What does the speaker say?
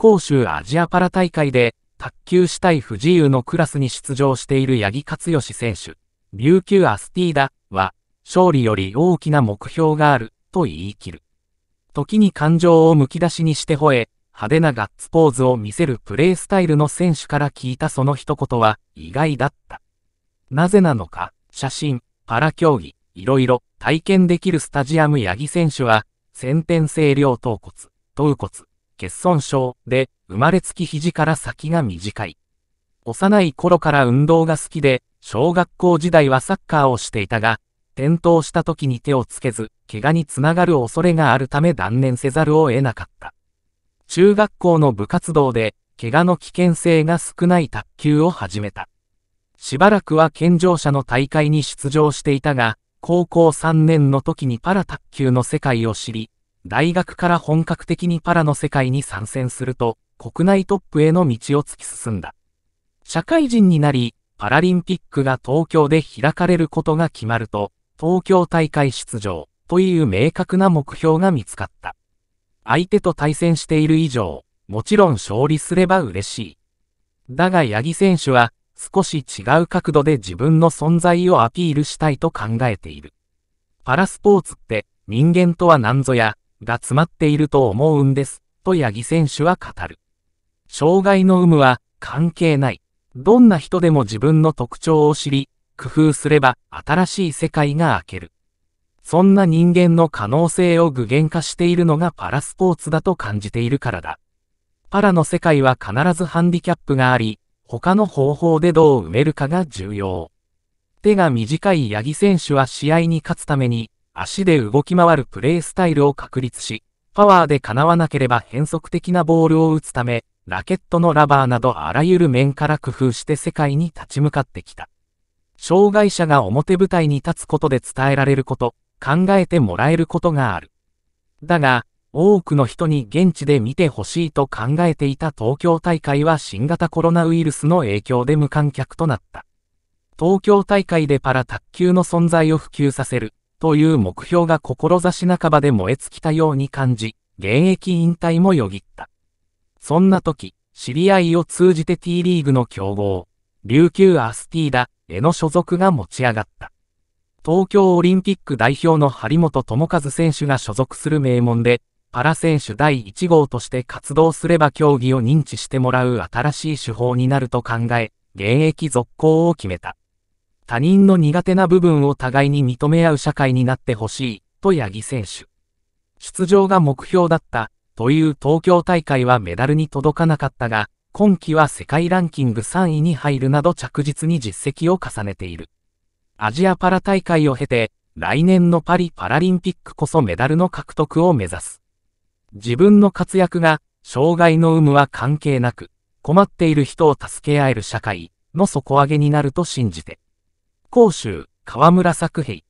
杭州アジアパラ大会で、卓球主体不自由のクラスに出場している八木克義選手、琉球アスティーダは、勝利より大きな目標がある、と言い切る。時に感情をむき出しにして吠え、派手なガッツポーズを見せるプレースタイルの選手から聞いたその一言は意外だった。なぜなのか、写真、パラ競技、いろいろ体験できるスタジアム八木選手は、先天性両頭骨、頭骨、欠損症で、生まれつき肘から先が短い。幼い頃から運動が好きで、小学校時代はサッカーをしていたが、転倒した時に手をつけず、怪我につながる恐れがあるため断念せざるを得なかった。中学校の部活動で、怪我の危険性が少ない卓球を始めた。しばらくは健常者の大会に出場していたが、高校3年の時にパラ卓球の世界を知り、大学から本格的にパラの世界に参戦すると、国内トップへの道を突き進んだ。社会人になり、パラリンピックが東京で開かれることが決まると、東京大会出場という明確な目標が見つかった。相手と対戦している以上、もちろん勝利すれば嬉しい。だが八木選手は少し違う角度で自分の存在をアピールしたいと考えている。パラスポーツって人間とは何ぞやが詰まっていると思うんです、と八木選手は語る。障害の有無は関係ない。どんな人でも自分の特徴を知り、工夫すれば新しい世界が開ける。そんな人間の可能性を具現化しているのがパラスポーツだと感じているからだ。パラの世界は必ずハンディキャップがあり、他の方法でどう埋めるかが重要。手が短い八木選手は試合に勝つために、足で動き回るプレースタイルを確立し、パワーで叶わなければ変則的なボールを打つため、ラケットのラバーなどあらゆる面から工夫して世界に立ち向かってきた。障害者が表舞台に立つことで伝えられること、考えてもらえることがある。だが、多くの人に現地で見てほしいと考えていた東京大会は新型コロナウイルスの影響で無観客となった。東京大会でパラ卓球の存在を普及させる、という目標が志半ばで燃え尽きたように感じ、現役引退もよぎった。そんな時、知り合いを通じて T リーグの競合、琉球アスティーダへの所属が持ち上がった。東京オリンピック代表の張本智和選手が所属する名門で、パラ選手第1号として活動すれば競技を認知してもらう新しい手法になると考え、現役続行を決めた。他人の苦手な部分を互いに認め合う社会になってほしい、と八木選手。出場が目標だった、という東京大会はメダルに届かなかったが、今季は世界ランキング3位に入るなど着実に実績を重ねている。アジアパラ大会を経て、来年のパリパラリンピックこそメダルの獲得を目指す。自分の活躍が、障害の有無は関係なく、困っている人を助け合える社会の底上げになると信じて。甲州河村作平。